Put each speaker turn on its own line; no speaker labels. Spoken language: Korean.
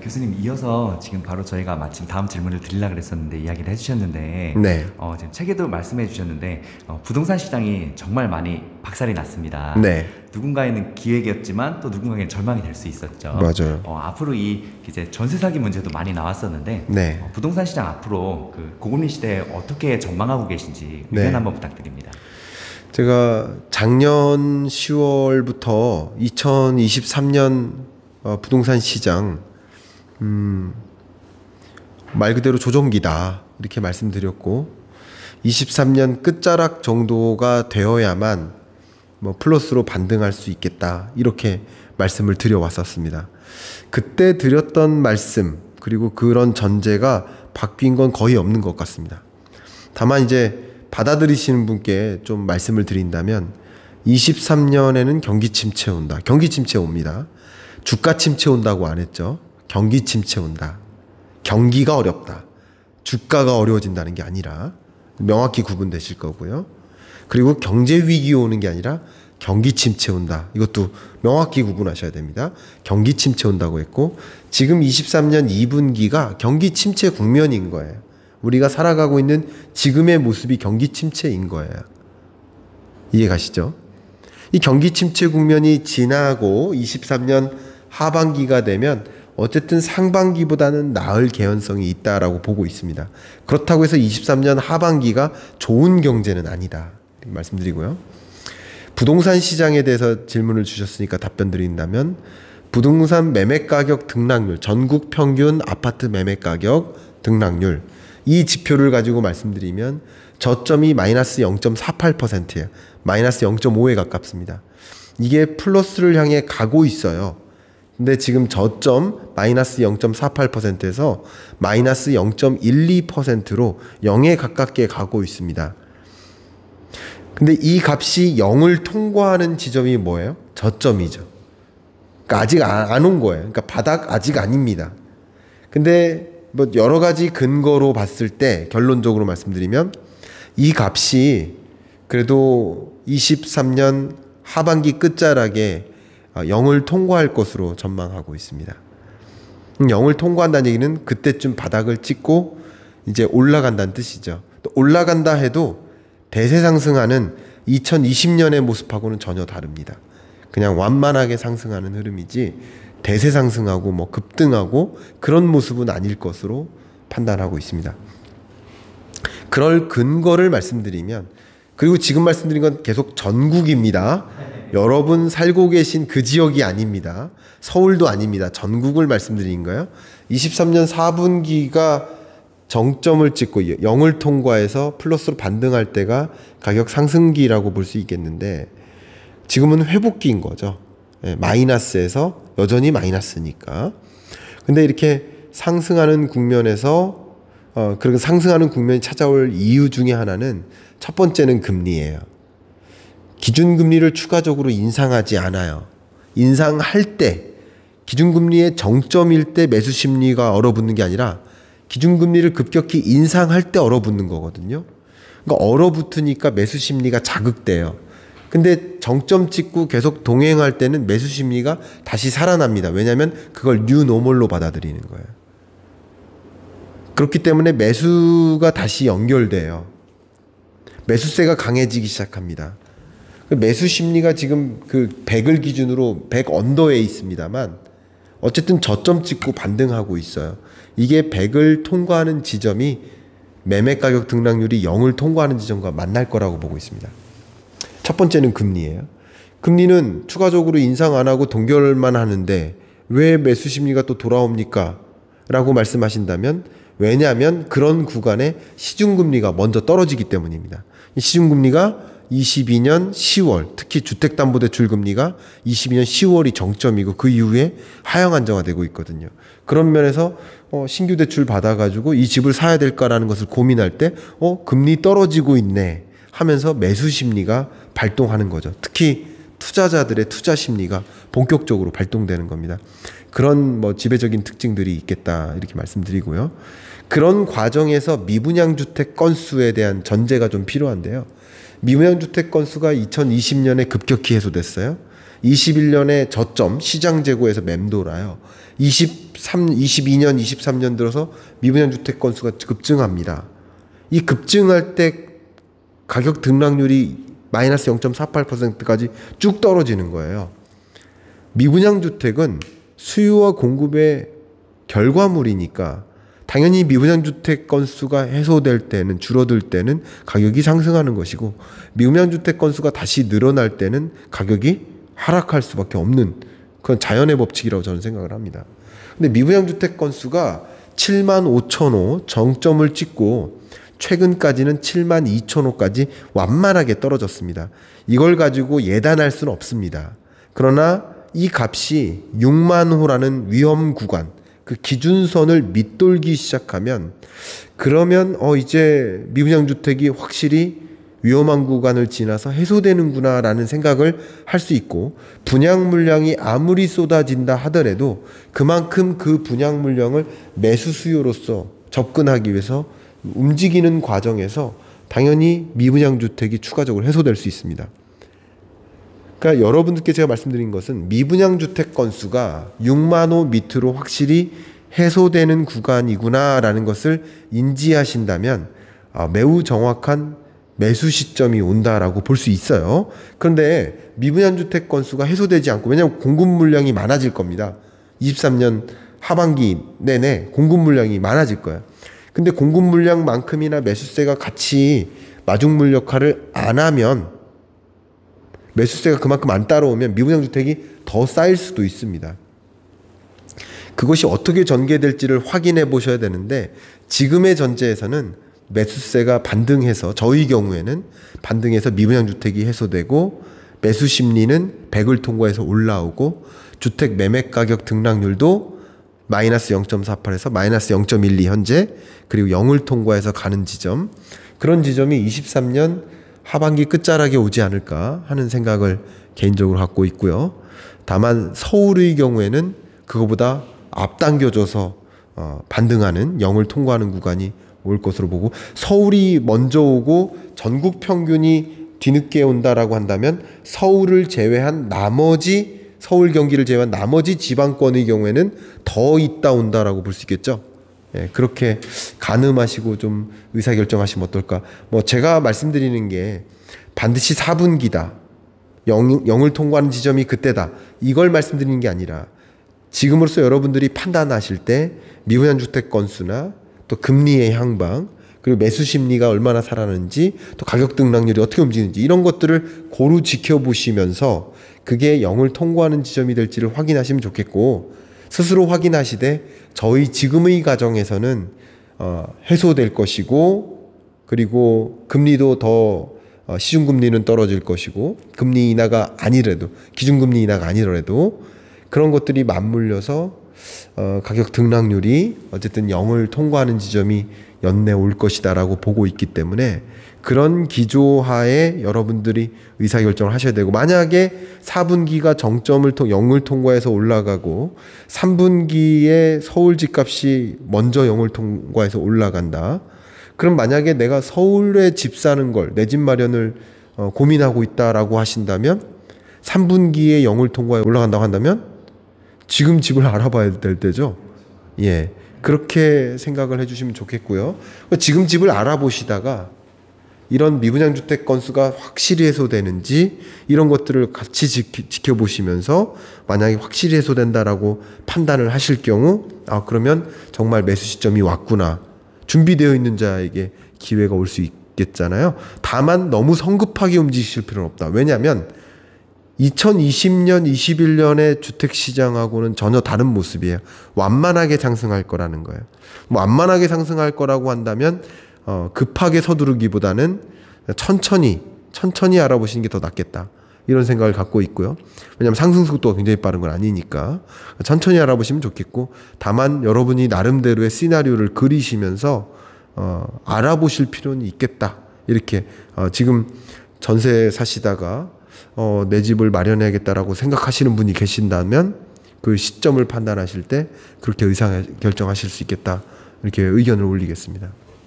교수님 이어서 지금 바로 저희가 마침 다음 질문을 드리려 그랬었는데 이야기를 해주셨는데 네. 어, 지금 책에도 말씀해 주셨는데 어, 부동산 시장이 정말 많이 박살이 났습니다. 네. 누군가에는 기획이었지만 또 누군가에는 절망이 될 수 있었죠. 맞아요. 어, 앞으로 이 이제 전세 사기 문제도 많이 나왔었는데 네. 어, 부동산 시장 앞으로 그 고금리 시대에 어떻게 전망하고 계신지 네. 의견 한번 부탁드립니다. 제가 작년 10월부터 2023년 어, 부동산 시장 음, 말 그대로 조정기다. 이렇게 말씀드렸고, 23년 끝자락 정도가 되어야만 뭐 플러스로 반등할 수 있겠다. 이렇게 말씀을 드려왔었습니다. 그때 드렸던 말씀, 그리고 그런 전제가 바뀐 건 거의 없는 것 같습니다. 다만 이제 받아들이시는 분께 좀 말씀을 드린다면 23년에는 경기 침체 온다. 경기 침체 옵니다. 주가 침체 온다고 안 했죠. 경기 침체 온다. 경기가 어렵다. 주가가 어려워진다는 게 아니라 명확히 구분되실 거고요. 그리고 경제 위기 오는 게 아니라 경기 침체 온다. 이것도 명확히 구분하셔야 됩니다. 경기 침체 온다고 했고 지금 23년 2분기가 경기 침체 국면인 거예요. 우리가 살아가고 있는 지금의 모습이 경기 침체인 거예요. 이해 가시죠? 이 경기 침체 국면이 지나고 23년 하반기가 되면 어쨌든 상반기보다는 나을 개연성이 있다라고 보고 있습니다. 그렇다고 해서 23년 하반기가 좋은 경제는 아니다. 말씀드리고요. 부동산 시장에 대해서 질문을 주셨으니까 답변 드린다면 부동산 매매 가격 등락률, 전국 평균 아파트 매매 가격 등락률 이 지표를 가지고 말씀드리면 저점이 마이너스 0.48%예요. 마이너스 0.5에 가깝습니다. 이게 플러스를 향해 가고 있어요. 근데 지금 저점 마이너스 0.48%에서 마이너스 0.12%로 0에 가깝게 가고 있습니다. 근데 이 값이 0을 통과하는 지점이 뭐예요? 저점이죠. 그러니까 아직 아, 안온 거예요. 그러니까 바닥 아직 아닙니다. 근데 뭐 여러 가지 근거로 봤을 때 결론적으로 말씀드리면 이 값이 그래도 23년 하반기 끝자락에 아, 영을 통과할 것으로 전망하고 있습니다. 음, 영을 통과한다는 얘기는 그때쯤 바닥을 찍고 이제 올라간다는 뜻이죠. 올라간다 해도 대세 상승하는 2020년의 모습하고는 전혀 다릅니다. 그냥 완만하게 상승하는 흐름이지 대세 상승하고 뭐 급등하고 그런 모습은 아닐 것으로 판단하고 있습니다. 그럴 근거를 말씀드리면 그리고 지금 말씀드린 건 계속 전국입니다. 여러분 살고 계신 그 지역이 아닙니다. 서울도 아닙니다. 전국을 말씀드린 거예요. 23년 4분기가 정점을 찍고 0을 통과해서 플러스로 반등할 때가 가격 상승기라고 볼 수 있겠는데 지금은 회복기인 거죠. 예, 마이너스에서 여전히 마이너스니까. 근데 이렇게 상승하는 국면에서 어, 그리고 상승하는 국면이 찾아올 이유 중에 하나는 첫 번째는 금리예요. 기준금리를 추가적으로 인상하지 않아요. 인상할 때 기준금리의 정점일 때 매수 심리가 얼어붙는 게 아니라 기준금리를 급격히 인상할 때 얼어붙는 거거든요. 그러니까 얼어붙으니까 매수 심리가 자극돼요. 근데 정점 찍고 계속 동행할 때는 매수 심리가 다시 살아납니다. 왜냐하면 그걸 뉴노멀로 받아들이는 거예요. 그렇기 때문에 매수가 다시 연결돼요. 매수세가 강해지기 시작합니다. 그 매수 심리가 지금 그 100을 기준으로 100 언더에 있습니다만 어쨌든 저점 찍고 반등하고 있어요. 이게 100을 통과하는 지점이 매매 가격 등락률이 0을 통과하는 지점과 만날 거라고 보고 있습니다. 첫 번째는 금리예요. 금리는 추가적으로 인상 안 하고 동결만 하는데 왜 매수 심리가 또 돌아옵니까? 라고 말씀하신다면 왜냐하면 그런 구간에 시중금리가 먼저 떨어지기 때문입니다. 시중금리가 22년 10월 특히 주택담보대출 금리가 22년 10월이 정점이고 그 이후에 하향 안정화되고 있거든요. 그런 면에서 어, 신규 대출 받아가지고 이 집을 사야 될까라는 것을 고민할 때 어, 금리 떨어지고 있네 하면서 매수 심리가 발동하는 거죠. 특히 투자자들의 투자 심리가 본격적으로 발동되는 겁니다. 그런 뭐 지배적인 특징들이 있겠다 이렇게 말씀드리고요. 그런 과정에서 미분양 주택 건수에 대한 전제가 좀 필요한데요. 미분양주택 건수가 2020년에 급격히 해소됐어요. 21년에 저점 시장 재고에서 맴돌아요. 23, 22년, 23년 들어서 미분양 주택 건수가 급증합니다. 이 급증할 때 가격 등락률이 마이너스 0.48%까지 쭉 떨어지는 거예요. 미분양 주택은 수요와 공급의 결과물이니까 당연히 미분양주택 건수가 해소될 때는 줄어들 때는 가격이 상승하는 것이고 미분양주택 건수가 다시 늘어날 때는 가격이 하락할 수밖에 없는 그런 자연의 법칙이라고 저는 생각을 합니다. 근데 미분양주택 건수가 7만 5천 호 정점을 찍고 최근까지는 7만 2천 호까지 완만하게 떨어졌습니다. 이걸 가지고 예단할 수는 없습니다. 그러나 이 값이 6만 호라는 위험 구간, 그 기준선을 밑돌기 시작하면 그러면 어 이제 미분양 주택이 확실히 위험한 구간을 지나서 해소되는구나라는 생각을 할 수 있고 분양 물량이 아무리 쏟아진다 하더라도 그만큼 그 분양 물량을 매수 수요로서 접근하기 위해서 움직이는 과정에서 당연히 미분양 주택이 추가적으로 해소될 수 있습니다. 그러니까 여러분들께 제가 말씀드린 것은 미분양 주택 건수가 6만 호 밑으로 확실히 해소되는 구간이구나라는 것을 인지하신다면 아, 매우 정확한 매수 시점이 온다라고 볼 수 있어요. 그런데 미분양 주택 건수가 해소되지 않고 왜냐하면 공급 물량이 많아질 겁니다. 23년 하반기 내내 공급 물량이 많아질 거예요. 근데 공급 물량만큼이나 매수세가 같이 마중물 역할을 안 하면 매수세가 그만큼 안 따라오면 미분양 주택이 더 쌓일 수도 있습니다. 그것이 어떻게 전개될지를 확인해 보셔야 되는데 지금의 전제에서는 매수세가 반등해서 저희 경우에는 반등해서 미분양 주택이 해소되고 매수 심리는 100을 통과해서 올라오고 주택 매매 가격 등락률도 마이너스 0.48에서 마이너스 0.12 현재 그리고 0을 통과해서 가는 지점 그런 지점이 23년 하반기 끝자락에 오지 않을까 하는 생각을 개인적으로 갖고 있고요. 다만 서울의 경우에는 그거보다 앞당겨져서 어, 반등하는 영을 통과하는 구간이 올 것으로 보고 서울이 먼저 오고 전국 평균이 뒤늦게 온다라고 한다면 서울을 제외한 나머지 서울 경기를 제외한 나머지 지방권의 경우에는 더 있다 온다라고 볼 수 있겠죠. 예, 그렇게 가늠하시고 좀 의사결정하시면 어떨까. 뭐 제가 말씀드리는 게 반드시 4분기다. 0, 0을 통과하는 지점이 그때다. 이걸 말씀드리는 게 아니라 지금으로서 여러분들이 판단하실 때 미분양 주택 건수나 또 금리의 향방 그리고 매수 심리가 얼마나 살아는지또 가격 등락률이 어떻게 움직이는지 이런 것들을 고루 지켜보시면서 그게 0을 통과하는 지점이 될지를 확인하시면 좋겠고 스스로 확인하시되 저희 지금의 가정에서는 어, 해소될 것이고 그리고 금리도 더 어, 시중금리는 떨어질 것이고 금리 인하가 아니래도 기준금리 인하가 아니더라도 그런 것들이 맞물려서 어, 가격 등락률이 어쨌든 0을 통과하는 지점이 연내 올 것이다라고 보고 있기 때문에 그런 기조하에 여러분들이 의사결정을 하셔야 되고 만약에 4분기가 정점을 통 0을 통과해서 올라가고 3분기에 서울 집값이 먼저 0을 통과해서 올라간다. 그럼 만약에 내가 서울에 집 사는 걸 내 집 마련을 어, 고민하고 있다라고 하신다면 3분기에 0을 통과해 올라간다고 한다면 지금 집을 알아봐야 될 때죠. 예. 그렇게 생각을 해주시면 좋겠고요. 지금 집을 알아보시다가 이런 미분양 주택 건수가 확실히 해소되는지 이런 것들을 같이 지켜보시면서 만약에 확실히 해소된다라고 판단을 하실 경우 아 그러면 정말 매수 시점이 왔구나 준비되어 있는 자에게 기회가 올 수 있겠잖아요. 다만 너무 성급하게 움직이실 필요는 없다. 왜냐하면 2020년, 21년의 주택시장하고는 전혀 다른 모습이에요. 완만하게 상승할 거라는 거예요. 뭐 완만하게 상승할 거라고 한다면 어, 급하게 서두르기보다는 천천히 천천히 알아보시는 게 더 낫겠다. 이런 생각을 갖고 있고요. 왜냐하면 상승 속도가 굉장히 빠른 건 아니니까 천천히 알아보시면 좋겠고 다만 여러분이 나름대로의 시나리오를 그리시면서 어, 알아보실 필요는 있겠다. 이렇게 어, 지금 전세 사시다가 어, 내 집을 마련해야겠다라고 생각하시는 분이 계신다면 그 시점을 판단하실 때 그렇게 의사 결정하실 수 있겠다 이렇게 의견을 올리겠습니다.